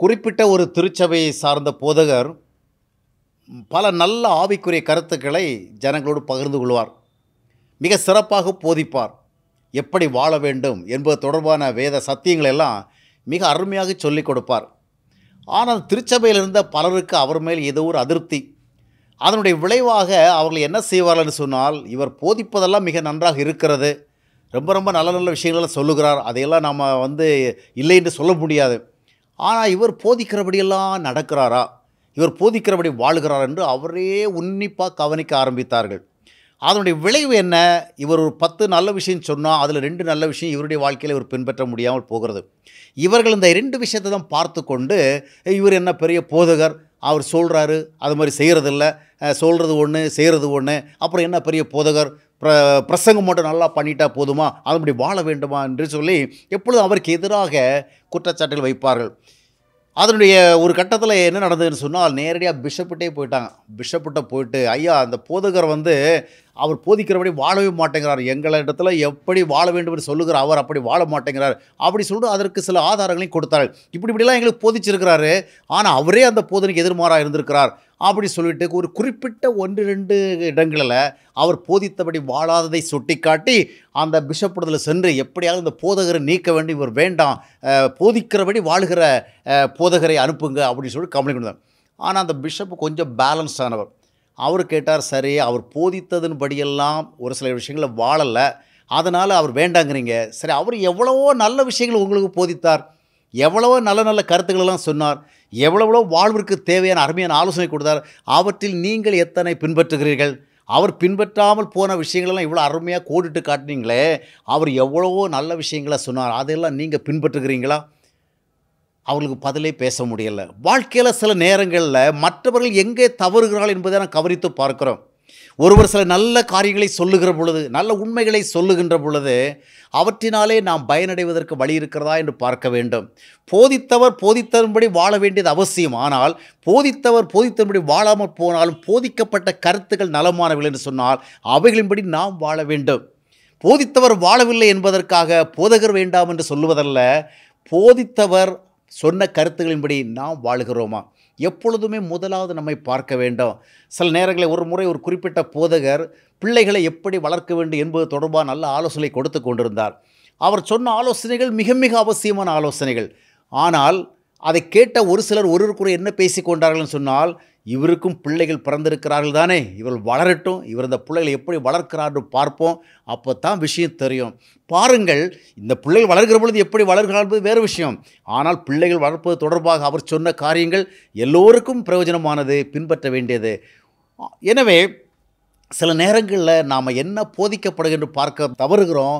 குறிப்பிட்ட ஒரு திருச்சபையை சார்ந்த போதகர் பல நல்ல ஆவிக்குரிய கருத்துக்களை ஜனங்களோடு பகிர்ந்து கொள்வார் மிக சிறப்பாக போதிப்பார் எப்படி வாழ வேண்டும் என்பது தொடர்பான வேத சத்தியங்களெல்லாம் மிக அருமையாக சொல்லிக் கொடுப்பார் ஆனால் திருச்சபையில் இருந்த பலருக்கு அவர் மேல் ஏதோ ஒரு அதிருப்தி அதனுடைய விளைவாக அவர்கள் என்ன செய்வார்கள்னு சொன்னால் இவர் போதிப்பதெல்லாம் மிக நன்றாக இருக்கிறது ரொம்ப ரொம்ப நல்ல நல்ல விஷயங்களெல்லாம் சொல்லுகிறார் அதையெல்லாம் நாம் வந்து இல்லை என்று சொல்ல முடியாது ஆனால் இவர் போதிக்கிறபடியெல்லாம் நடக்கிறாரா இவர் போதிக்கிறபடி வாழ்கிறார் என்று அவரே உன்னிப்பாக கவனிக்க ஆரம்பித்தார்கள் அதனுடைய விளைவு என்ன இவர் ஒரு பத்து நல்ல விஷயம் சொன்னால் அதில் ரெண்டு நல்ல விஷயம் இவருடைய வாழ்க்கையில் இவர் பின்பற்ற முடியாமல் போகிறது இவர்கள் இந்த ரெண்டு விஷயத்தை தான் பார்த்து கொண்டு இவர் என்ன பெரிய போதகர் அவர் சொல்கிறாரு அது மாதிரி செய்கிறதில்ல சொல்கிறது ஒன்று செய்கிறது ஒன்று அப்புறம் என்ன பெரிய போதகர் ப்ர பிரசங்கம் மட்டும் நல்லா பண்ணிட்டா போதுமா அதுபடி வாழ வேண்டுமா என்று சொல்லி எப்பொழுதும் அவருக்கு எதிராக குற்றச்சாட்டுகள் வைப்பார்கள் அதனுடைய ஒரு கட்டத்தில் என்ன நடந்ததுன்னு சொன்னால் நேரடியாக பிஷப்பிட்டே போயிட்டாங்க பிஷப்புட்டை போயிட்டு ஐயா அந்த போதகர் வந்து அவர் போதிக்கிறபடி வாழவே மாட்டேங்கிறார் எங்களை இடத்துல எப்படி வாழ வேண்டும் என்று சொல்லுகிற அவர் அப்படி வாழ மாட்டேங்கிறார் அப்படி சொல்லிட்டு அதற்கு சில ஆதாரங்களையும் கொடுத்தாரு இப்படி இப்படிலாம் எங்களுக்கு போதிச்சிருக்கிறாரு ஆனால் அவரே அந்த போதனைக்கு எதிர்மாறாக இருந்திருக்கிறார் அப்படி சொல்லிட்டு ஒரு குறிப்பிட்ட ஒன்று ரெண்டு இடங்களில் அவர் போதித்தபடி வாழாததை சுட்டிக்காட்டி அந்த பிஷப்படத்தில் சென்று எப்படியாவது இந்த போதகரை நீக்க வேண்டி இவர் வேண்டாம் போதிக்கிறபடி வாழுகிற போதகரை அனுப்புங்க அப்படின்னு சொல்லி கம்ப்ளைண்ட் பண்ணார் ஆனால் அந்த பிஷப் கொஞ்சம் பேலன்ஸ் ஆனவர் அவர் கேட்டார் சரி அவர் போதித்ததன் படியெல்லாம் ஒரு சில விஷயங்களை வாழலை அதனால் அவர் வேண்டாங்கிறீங்க சரி அவர் எவ்வளவோ நல்ல விஷயங்கள் உங்களுக்கு போதித்தார் எவ்வளவோ நல்ல நல்ல கருத்துக்களெல்லாம் சொன்னார் எவ்வளவோ வாழ்விற்கு தேவையான அருமையான ஆலோசனை கொடுத்தார் அவற்றில் நீங்கள் எத்தனை பின்பற்றுகிறீர்கள் அவர் பின்பற்றாமல் போன விஷயங்களெல்லாம் இவ்வளோ அருமையாக கோடிட்டு காட்டினீங்களே அவர் எவ்வளவோ நல்ல விஷயங்களை சொன்னார் அதெல்லாம் நீங்கள் பின்பற்றுகிறீங்களா அவர்களுக்கு பதிலே பேச முடியலை வாழ்க்கையில் சில நேரங்களில் மற்றவர்கள் எங்கே தவறுகிறார்கள் என்பதை நான் கவனித்து பார்க்குறோம் ஒருவர் சில நல்ல காரியங்களை சொல்லுகிற பொழுது நல்ல உண்மைகளை சொல்லுகின்ற பொழுது அவற்றினாலே நாம் பயனடைவதற்கு வழி இருக்கிறதா என்று பார்க்க வேண்டும் போதித்தவர் போதித்தபடி வாழ வேண்டியது அவசியம் ஆனால் போதித்தவர் போதித்தபடி வாழாமல் போனாலும் போதிக்கப்பட்ட கருத்துக்கள் நலமானவில்லை என்று சொன்னால் அவைகளின்படி நாம் வாழ வேண்டும் போதித்தவர் வாழவில்லை என்பதற்காக போதகர் வேண்டாம் என்று சொல்லுவதல்ல போதித்தவர் சொன்ன கருத்துகளின்படி நாம் வாழ்கிறோமா எப்பொழுதுமே முதலாவது நம்மை பார்க்க வேண்டும் சில நேரங்களில் ஒரு முறை ஒரு குறிப்பிட்ட போதகர் பிள்ளைகளை எப்படி வளர்க்க வேண்டும் என்பது தொடர்பாக நல்ல ஆலோசனை கொடுத்து கொண்டிருந்தார் அவர் சொன்ன ஆலோசனைகள் மிக மிக அவசியமான ஆலோசனைகள் ஆனால் அதை கேட்ட ஒரு சிலர் ஒருவருக்குறை என்ன பேசிக்கொண்டார்கள்னு கொண்டார்கள்னு சொன்னால் இவருக்கும் பிள்ளைகள் பிறந்திருக்கிறார்கள் தானே இவர்கள் வளரட்டும் இவர் இந்த பிள்ளைகளை எப்படி வளர்க்கிறார்னு பார்ப்போம் அப்போ தான் விஷயம் தெரியும் பாருங்கள் இந்த பிள்ளைகள் வளர்கிற பொழுது எப்படி வளர்கிறார் என்பது வேறு விஷயம் ஆனால் பிள்ளைகள் வளர்ப்பது தொடர்பாக அவர் சொன்ன காரியங்கள் எல்லோருக்கும் பிரயோஜனமானது பின்பற்ற வேண்டியது எனவே சில நேரங்களில் நாம் என்ன போதிக்கப்படுகின்ற பார்க்க தவறுகிறோம்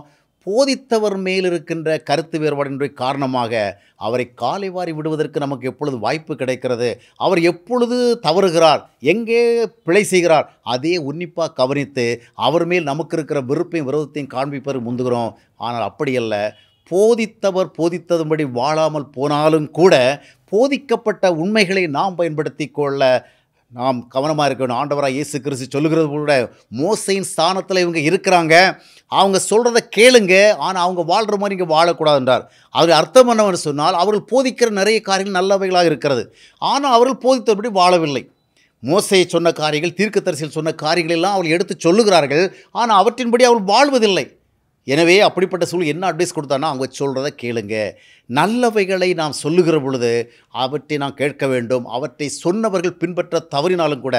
போதித்தவர் மேல் இருக்கின்ற கருத்து வேறுபாடின்றி காரணமாக அவரை காலை வாரி விடுவதற்கு நமக்கு எப்பொழுது வாய்ப்பு கிடைக்கிறது அவர் எப்பொழுது தவறுகிறார் எங்கே பிழை செய்கிறார் அதே உன்னிப்பாக கவனித்து அவர் மேல் நமக்கு இருக்கிற விருப்பையும் விரோதத்தையும் காண்பிப்பதற்கு முந்துகிறோம் ஆனால் அப்படியல்ல போதித்தவர் போதித்ததும்படி வாழாமல் போனாலும் கூட போதிக்கப்பட்ட உண்மைகளை நாம் பயன்படுத்தி கொள்ள நாம் கவனமாக இருக்கணும் ஆண்டவராக இயேசு கிறிஸ்து சொல்லுகிறது போல மோசையின் ஸ்தானத்தில் இவங்க இருக்கிறாங்க அவங்க சொல்கிறத கேளுங்க ஆனால் அவங்க வாழ்கிற மாதிரி இங்கே வாழக்கூடாது என்றார் அவர் அர்த்தம் என்னவென்று சொன்னால் அவர்கள் போதிக்கிற நிறைய காரியங்கள் நல்லவைகளாக இருக்கிறது ஆனால் அவர்கள் போதித்தபடி வாழவில்லை மோசையை சொன்ன காரியங்கள் தீர்க்கதரிசியில் சொன்ன காரியங்கள் எல்லாம் அவர்கள் எடுத்து சொல்லுகிறார்கள் ஆனால் அவற்றின்படி அவள் வாழ்வதில்லை எனவே அப்படிப்பட்ட சூழல் என்ன அட்வைஸ் கொடுத்தானா அவங்க சொல்கிறத கேளுங்க நல்லவைகளை நாம் சொல்லுகிற பொழுது அவற்றை நாம் கேட்க வேண்டும் அவற்றை சொன்னவர்கள் பின்பற்ற தவறினாலும் கூட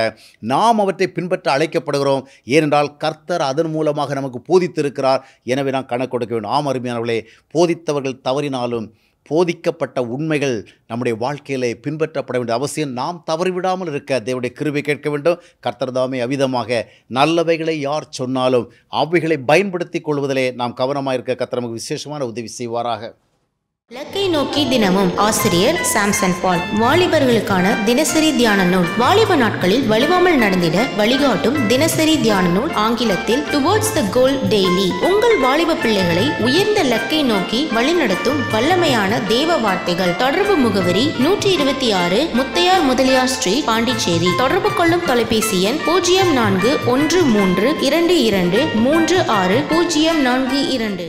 நாம் அவற்றை பின்பற்ற அழைக்கப்படுகிறோம் ஏனென்றால் கர்த்தர் அதன் மூலமாக நமக்கு போதித்திருக்கிறார் எனவே நாம் கணக்கு கொடுக்க வேண்டும் ஆம் அருமையானவர்களே போதித்தவர்கள் தவறினாலும் போதிக்கப்பட்ட உண்மைகள் நம்முடைய வாழ்க்கையிலே பின்பற்றப்பட வேண்டிய அவசியம் நாம் தவறிவிடாமல் இருக்க தேவனுடைய கிருவை கேட்க வேண்டும் கர்த்தர்தாமே அவிதமாக நல்லவைகளை யார் சொன்னாலும் அவைகளை பயன்படுத்தி கொள்வதிலே நாம் கவனமாக இருக்க கர்த்தர் நமக்கு விசேஷமான உதவி செய்வாராக இலக்கை நோக்கி தினமும் ஆசிரியர் சாம்சன் பால் வாலிபர்களுக்கான தினசரி தியான நூல் வாலிப நாட்களில் வலுவாமல் நடந்திட வழிகாட்டும் தினசரி தியான நூல் ஆங்கிலத்தில் டுவோர்ட்ஸ் த கோல் டெய்லி உங்கள் வாலிப பிள்ளைகளை உயர்ந்த லக்கை நோக்கி வழிநடத்தும் வல்லமையான தேவ வார்த்தைகள் தொடர்பு முகவரி நூற்றி இருபத்தி ஆறு முத்தையார் முதலியார் ஸ்ட்ரீட் பாண்டிச்சேரி தொடர்பு கொள்ளும் தொலைபேசி எண் பூஜ்ஜியம் நான்கு ஒன்று மூன்று இரண்டு இரண்டு மூன்று ஆறு பூஜ்ஜியம் நான்கு இரண்டு